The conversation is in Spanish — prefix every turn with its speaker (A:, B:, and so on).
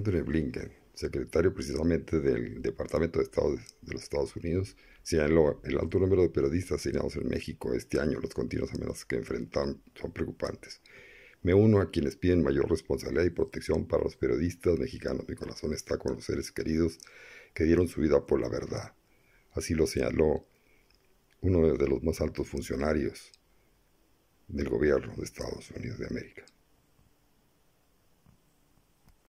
A: Anthony Blinken, secretario precisamente del Departamento de Estado de los Estados Unidos, señaló el alto número de periodistas asesinados en México este año. los continuos amenazas que enfrentan son preocupantes. Me uno a quienes piden mayor responsabilidad y protección para los periodistas mexicanos. Mi corazón está con los seres queridos que dieron su vida por la verdad. Así lo señaló uno de los más altos funcionarios del gobierno de Estados Unidos de América.